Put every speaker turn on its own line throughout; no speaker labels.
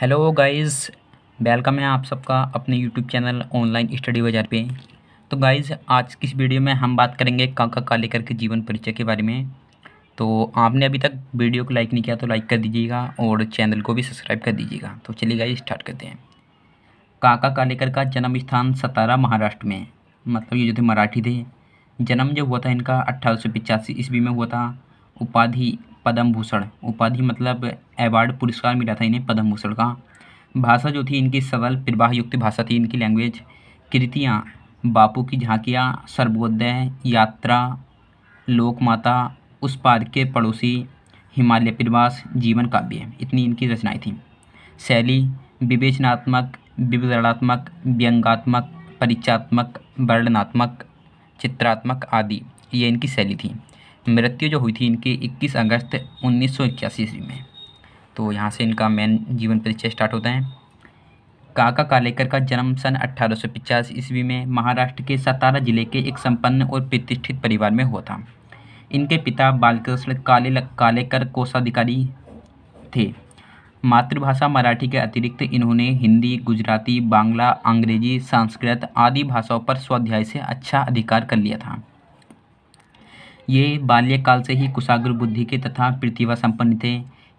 hello guys welcome है आप सबका अपने यूट्यूब चैनल ऑनलाइन स्टडी बाजार पे तो गाइस आज की इस वीडियो में हम बात करेंगे काका कालेकर के जीवन परिचय के बारे में तो आपने अभी तक वीडियो को लाइक नहीं किया तो लाइक कर दीजिएगा और चैनल को भी सब्सक्राइब कर दीजिएगा तो चलिए गाइज स्टार्ट करते हैं काका कालेकर का जन्म स्थान सतारा महाराष्ट्र में मतलब ये जो थे मराठी थे जन्म जो हुआ था इनका अट्ठारह ईस्वी में हुआ था उपाधि पद्म भूषण उपाधि मतलब अवार्ड पुरस्कार मिला था इन्हें पद्म भूषण का भाषा जो थी इनकी सरल प्रवाह युक्त भाषा थी इनकी लैंग्वेज कृतियाँ बापू की झांकियाँ सर्वोदय यात्रा लोकमाता उस पार के पड़ोसी हिमालय प्रवास जीवन काव्य इतनी इनकी रचनाएं थीं शैली विवेचनात्मक विवरणात्मक व्यंगात्मक परिचात्मक वर्णनात्मक चित्रात्मक आदि ये इनकी शैली थी मृत्यु जो हुई थी इनकी 21 अगस्त उन्नीस सौ ईस्वी में तो यहाँ से इनका मेन जीवन परिचय स्टार्ट होता है काका कालेकर का जन्म सन अट्ठारह ईस्वी में महाराष्ट्र के सतारा जिले के एक संपन्न और प्रतिष्ठित परिवार में हुआ था इनके पिता बालकृष्ण काले कालेकर कोषाधिकारी थे मातृभाषा मराठी के अतिरिक्त इन्होंने हिंदी गुजराती बांग्ला अंग्रेजी संस्कृत आदि भाषाओं पर स्वाध्याय से अच्छा अधिकार कर लिया था ये बाल्यकाल से ही कुशाग्र बुद्धि के तथा प्रतिभा संपन्न थे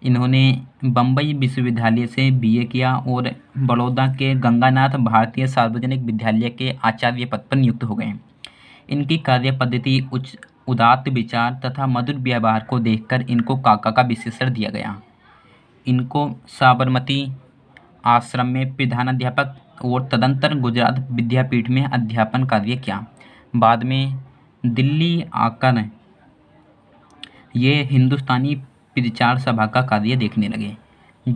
इन्होंने बम्बई विश्वविद्यालय से बीए किया और बड़ौदा के गंगानाथ भारतीय सार्वजनिक विद्यालय के आचार्य पद पर नियुक्त हो गए इनकी कार्य पद्धति उच्च उदात्त विचार तथा मधुर व्यवहार को देखकर इनको काका का विशेषण दिया गया इनको साबरमती आश्रम में प्रधानाध्यापक और तदंतर गुजरात विद्यापीठ में अध्यापन कार्य किया बाद में दिल्ली आकर ये हिंदुस्तानी प्रचार सभा का कार्य देखने लगे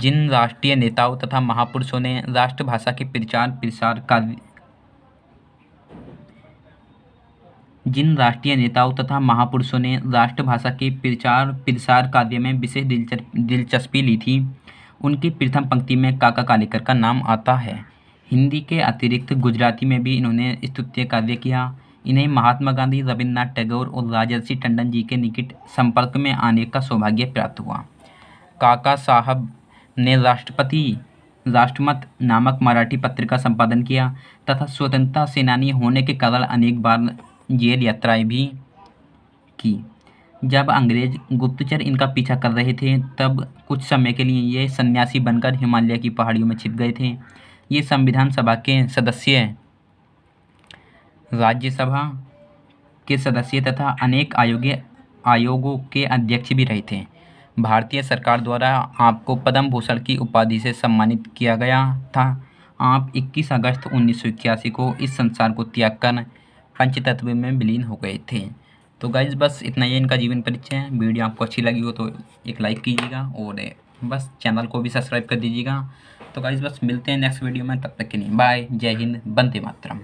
जिन राष्ट्रीय नेताओं तथा महापुरुषों ने राष्ट्रभाषा के प्रचार प्रसार कार्य जिन राष्ट्रीय नेताओं तथा महापुरुषों ने राष्ट्रभाषा के प्रचार प्रसार कार्य में विशेष दिलचस्पी ली थी उनकी प्रथम पंक्ति में काका कालेकर का नाम आता है हिंदी के अतिरिक्त गुजराती में भी इन्होंने स्तुत्य कार्य किया इन्हें महात्मा गांधी रविन्द्रनाथ टैगोर और राजर्षि टंडन जी के निकट संपर्क में आने का सौभाग्य प्राप्त हुआ काका साहब ने राष्ट्रपति राष्ट्रमत नामक मराठी पत्रिका संपादन किया तथा स्वतंत्रता सेनानी होने के कारण अनेक बार जेल यात्राएं भी की जब अंग्रेज गुप्तचर इनका पीछा कर रहे थे तब कुछ समय के लिए ये सन्यासी बनकर हिमालय की पहाड़ियों में छिप गए थे ये संविधान सभा के सदस्य राज्यसभा के सदस्य तथा अनेक आयोग आयोगों के अध्यक्ष भी रहे थे भारतीय सरकार द्वारा आपको पद्म भूषण की उपाधि से सम्मानित किया गया था आप 21 अगस्त उन्नीस को इस संसार को त्याग कर पंचतत्व में विलीन हो गए थे तो गाइज बस इतना ही इनका जीवन परिचय है वीडियो आपको अच्छी लगी हो तो एक लाइक कीजिएगा और बस चैनल को भी सब्सक्राइब कर दीजिएगा तो गाइज बस मिलते हैं नेक्स्ट वीडियो में तब तक के लिए बाय जय हिंद बंदे मातरम